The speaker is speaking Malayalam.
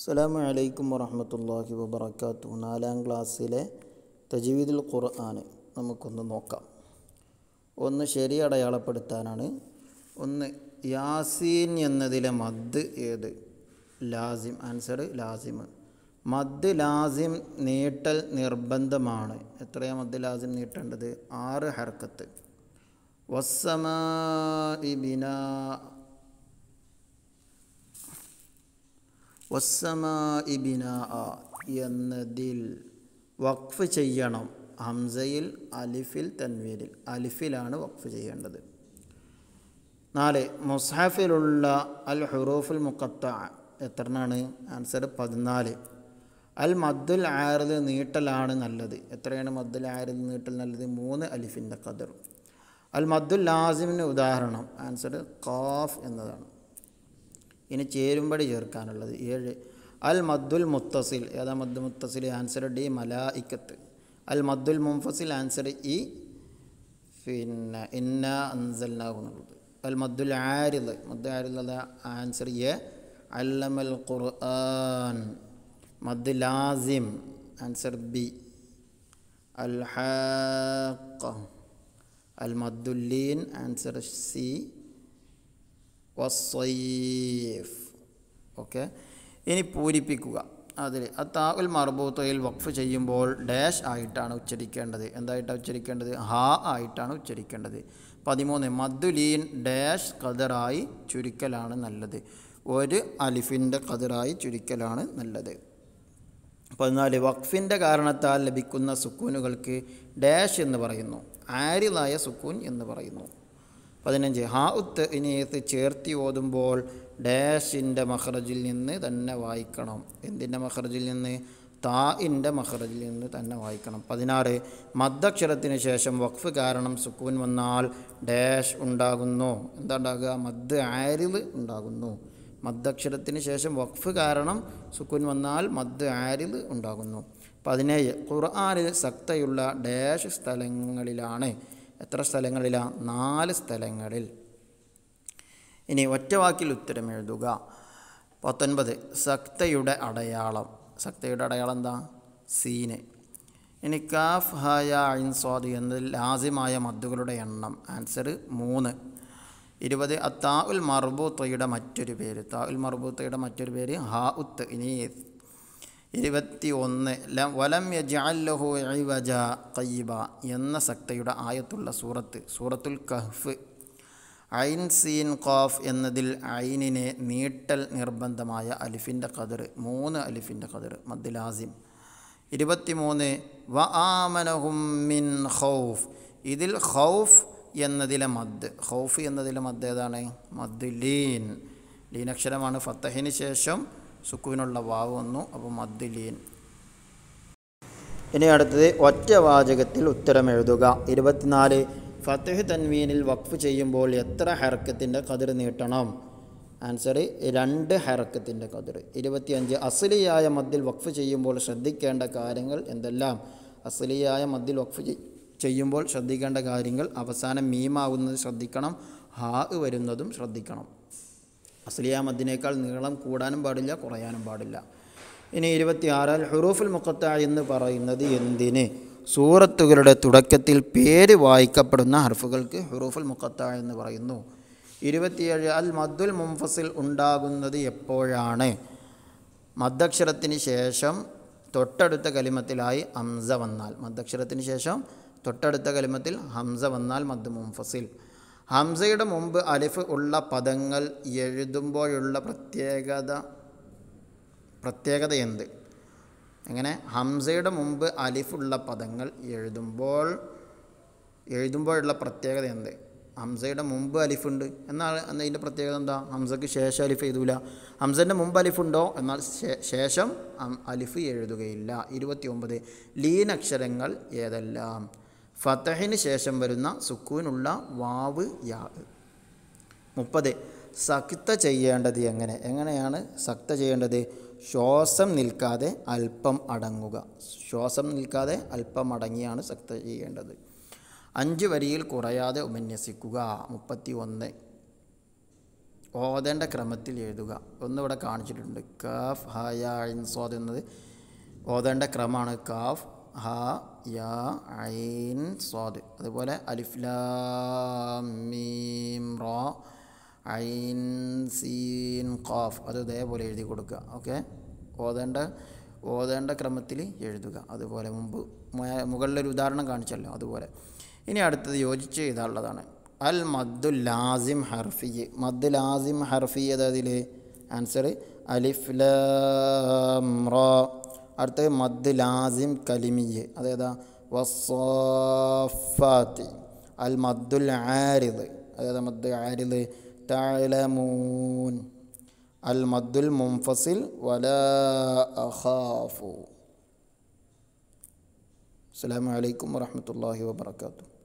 അസ്സാം വലൈക്കും വറഹ്മത്തുള്ളാഹി വബർക്കാത്തു നാലാം ക്ലാസ്സിലെ തജീവിദുൽ ഖുർആൻ നമുക്കൊന്ന് നോക്കാം ഒന്ന് ശരി അടയാളപ്പെടുത്താനാണ് ഒന്ന് യാസീൻ എന്നതിലെ മദ് ഏത് ലാസിം ആൻസർ ലാസിം മദ് ലാസിം നീട്ടൽ നിർബന്ധമാണ് എത്രയാ മദ് ലാസിം നീട്ടേണ്ടത് ആറ് ഹർക്കത്ത് വസ്സമാ ഇബിന എന്നതിൽ വഖഫ് ചെയ്യണം ഹംസയിൽ അലിഫിൽ തൻവീരിൽ അലിഫിലാണ് വഖഫ് ചെയ്യേണ്ടത് നാല് മുസ്ഹഫിലുള്ള അൽ ഹുറൂഫുൽ മുക്കത്ത എത്രണ്ണാണ് ആൻസർ പതിനാല് അൽ മദ്ദുൽ ആറിൽ നീട്ടലാണ് നല്ലത് എത്രയാണ് മദ്ദുൽ ആറിൽ നീട്ടൽ നല്ലത് മൂന്ന് അലിഫിൻ്റെ കദർ അൽ മദ്ദുൽ ലാസിമിന് ഉദാഹരണം ആൻസർ കാഫ് എന്നതാണ് ഇനി ചേരുംപടി ചേർക്കാനുള്ളത് ഏഴ് അൽ മദ്ദുൽ മുത്തസിൽ ഏതാ മദ് മുത്തസിൽ ആൻസർ ഡി ഇക്കത്ത് അൽ മദ്ദുൽ മുംഫസിൽ ആൻസർ ഇ e, പിന്നെ ഇന്ന അൻസൽനാകുന്നുള്ളത് അൽ മദ്ദുൽ ആരിദ് മദ്ദു ആരിദ് ആൻസർ എ അല്ലമൽ ഖുർആൻ മദ്ദു ലാസിം ആൻസർ ബി അൽ ഹാഖ അൽ മദ്ദുല്ലീൻ ആൻസർ സി വസ്വൈഫ് ഓക്കെ ഇനി പൂരിപ്പിക്കുക അതിൽ ആ താവുൽ മർബൂത്തയിൽ വഖഫ് ചെയ്യുമ്പോൾ ഡാഷ് ആയിട്ടാണ് ഉച്ചരിക്കേണ്ടത് എന്തായിട്ടാണ് ഉച്ചരിക്കേണ്ടത് ഹാ ആയിട്ടാണ് ഉച്ചരിക്കേണ്ടത് പതിമൂന്ന് മദ്ദുലീൻ ഡാഷ് കതറായി ചുരുക്കലാണ് നല്ലത് ഒരു അലിഫിൻ്റെ കതിറായി ചുരുക്കലാണ് നല്ലത് പതിനാല് വഖഫിൻ്റെ കാരണത്താൽ ലഭിക്കുന്ന സുക്കൂനുകൾക്ക് ഡാഷ് എന്ന് പറയുന്നു ആരിതായ സുക്കൂൻ എന്ന് പറയുന്നു പതിനഞ്ച് ഹാ ഉത്ത് ഇനിയത്ത് ചേർത്തി ഓതുമ്പോൾ ഡാഷിൻ്റെ മഹ്റജിൽ നിന്ന് തന്നെ വായിക്കണം എന്തിൻ്റെ മഹ്റജിൽ നിന്ന് താഇൻ്റെ മഹ്റജിൽ നിന്ന് തന്നെ വായിക്കണം പതിനാറ് മദ്ദക്ഷരത്തിന് ശേഷം വഖഫ് കാരണം സുക്കൂൻ വന്നാൽ ഡാഷ് ഉണ്ടാകുന്നു എന്താ ഉണ്ടാകുക മദ് ആരിവ് ഉണ്ടാകുന്നു മദ്ദക്ഷരത്തിന് ശേഷം വഖഫ് കാരണം സുക്കൂൻ വന്നാൽ മദ് ആരിവ് ഉണ്ടാകുന്നു പതിനേഴ് ഖുർആാനിൽ സക്തയുള്ള ഡാഷ് സ്ഥലങ്ങളിലാണ് എത്ര സ്ഥലങ്ങളിലാണ് നാല് സ്ഥലങ്ങളിൽ ഇനി ഒറ്റവാക്കിൽ ഉത്തരം എഴുതുക പത്തൊൻപത് സക്തയുടെ അടയാളം സക്തയുടെ അടയാളം എന്താ സീന് ഇനി കാഫ് ഹായ ഐൻ സ്വാദ് എന്നതിൽ ലാസിമായ മദ്ദുകളുടെ എണ്ണം ആൻസർ മൂന്ന് ഇരുപത് അത്താ ഉൽ മർബൂത്തയുടെ മറ്റൊരു പേര് താ ഉൽ മർബൂത്തയുടെ മറ്റൊരു പേര് ഹാ ഉത്ത് ഇനി ഇരുപത്തി ഒന്ന് വലം യജാലഹു ഇവജ കയ്യബ എന്ന സക്തയുടെ ആയത്തുള്ള സൂറത്ത് സൂറത്തുൽ കഹ്ഫ് ഐൻ സീൻ ഖാഫ് എന്നതിൽ ഐനിനെ നീട്ടൽ നിർബന്ധമായ അലിഫിൻ്റെ കതിർ മൂന്ന് അലിഫിൻ്റെ കതിർ മദ്ദിലാസിം ഇരുപത്തിമൂന്ന് വ ആമനഹും മിൻ ഖൗഫ് ഇതിൽ ഖൗഫ് എന്നതിലെ മദ് ഖൗഫ് എന്നതിലെ മദ് ഏതാണ് മദ് ലീൻ ലീനക്ഷരമാണ് ഫത്തഹിന് ശേഷം സുക്കുവിനുള്ള വാവ് വന്നു അപ്പോൾ മദ്ദിലീൻ ഇനി അടുത്തത് ഒറ്റ വാചകത്തിൽ ഉത്തരം എഴുതുക ഇരുപത്തിനാല് ഫത്തഹ് തൻവീനിൽ വഖഫ് ചെയ്യുമ്പോൾ എത്ര ഹർക്കത്തിൻ്റെ കതിർ നീട്ടണം ആൻസർ രണ്ട് ഹർക്കത്തിൻ്റെ കതിർ ഇരുപത്തിയഞ്ച് അസലിയായ മദ്ദിൽ വഖഫ് ചെയ്യുമ്പോൾ ശ്രദ്ധിക്കേണ്ട കാര്യങ്ങൾ എന്തെല്ലാം അസലിയായ മദ്ദിൽ വഖഫ് ചെയ്യുമ്പോൾ ശ്രദ്ധിക്കേണ്ട കാര്യങ്ങൾ അവസാനം മീമാകുന്നത് ശ്രദ്ധിക്കണം ഹാ വരുന്നതും ശ്രദ്ധിക്കണം അസ്ലിയാമദ്ദിനേക്കാൾ മദ്ദിനേക്കാൾ നീളം കൂടാനും പാടില്ല കുറയാനും പാടില്ല ഇനി ഇരുപത്തിയാറാൽ ഹുറൂഫുൽ മുഖത്ത എന്ന് പറയുന്നത് എന്തിന് സൂറത്തുകളുടെ തുടക്കത്തിൽ പേര് വായിക്കപ്പെടുന്ന ഹർഫുകൾക്ക് ഹുറൂഫുൽ മുഖത്ത എന്ന് പറയുന്നു ഇരുപത്തിയേഴ് അൽ മദ്ദുൽ മുംഫസിൽ ഉണ്ടാകുന്നത് എപ്പോഴാണ് മദ്ദക്ഷരത്തിന് ശേഷം തൊട്ടടുത്ത കലിമത്തിലായി ഹംസ വന്നാൽ മദ്ദക്ഷരത്തിന് ശേഷം തൊട്ടടുത്ത കലിമത്തിൽ ഹംസ വന്നാൽ മദ് മുംഫസിൽ ഹംസയുടെ മുമ്പ് അലിഫ് ഉള്ള പദങ്ങൾ എഴുതുമ്പോഴുള്ള പ്രത്യേകത പ്രത്യേകത എന്ത് അങ്ങനെ ഹംസയുടെ മുമ്പ് അലിഫുള്ള പദങ്ങൾ എഴുതുമ്പോൾ എഴുതുമ്പോഴുള്ള പ്രത്യേകത എന്ത് ഹംസയുടെ മുമ്പ് അലിഫുണ്ട് എന്നാൽ അതിൻ്റെ പ്രത്യേകത എന്താ ഹംസയ്ക്ക് ശേഷം അലിഫ് എഴുതൂല ഹംസൻ്റെ മുമ്പ് അലിഫുണ്ടോ എന്നാൽ ശേഷം അലിഫ് എഴുതുകയില്ല ഇരുപത്തി ഒമ്പത് ലീനക്ഷരങ്ങൾ ഏതെല്ലാം ഫതഹിന് ശേഷം വരുന്ന സുക്കൂനുള്ള വാവ് യാ മുപ്പത് സക്ത ചെയ്യേണ്ടത് എങ്ങനെ എങ്ങനെയാണ് സക്ത ചെയ്യേണ്ടത് ശ്വാസം നിൽക്കാതെ അല്പം അടങ്ങുക ശ്വാസം നിൽക്കാതെ അല്പം അടങ്ങിയാണ് സക്ത ചെയ്യേണ്ടത് അഞ്ച് വരിയിൽ കുറയാതെ ഉപന്യസിക്കുക മുപ്പത്തി ഒന്ന് ഓതേണ്ട ക്രമത്തിൽ എഴുതുക ഒന്നിവിടെ കാണിച്ചിട്ടുണ്ട് കാഫ് ഹയ ഇൻസോദ് എന്നത് ഓതേണ്ട ക്രമമാണ് കാഫ് ഹ യാ ഐൻ സ്വാദ് അതുപോലെ അലിഫ്ലാമീം റോ ഐൻ സീൻ ഖാഫ് അത് ഇതേപോലെ എഴുതി കൊടുക്കുക ഓക്കെ ഓതേണ്ട ഓതേണ്ട ക്രമത്തിൽ എഴുതുക അതുപോലെ മുമ്പ് മുകളിലൊരു ഉദാഹരണം കാണിച്ചല്ലോ അതുപോലെ ഇനി അടുത്തത് യോജിച്ച് ചെയ്താലുള്ളതാണ് അൽ മദ്ദു ലാസിം ഹർഫി മദ്ദു ലാസിം ഹർഫി അതായത് ആൻസർ അലിഫ് അടുത്തത് മദ് ലാസിം കലിമിയ് അതേതാ വസ്സാഫാത്തി അൽ മദ്ദുൽ ആരിദ് അതേതാ മദ് ആരിദ് തലമൂൻ അൽ മദ്ദുൽ മുംഫസിൽ വല അഖാഫു അസ്സാം വലൈക്കും വാഹമത്തല്ലാഹി വാബർക്കാത്തു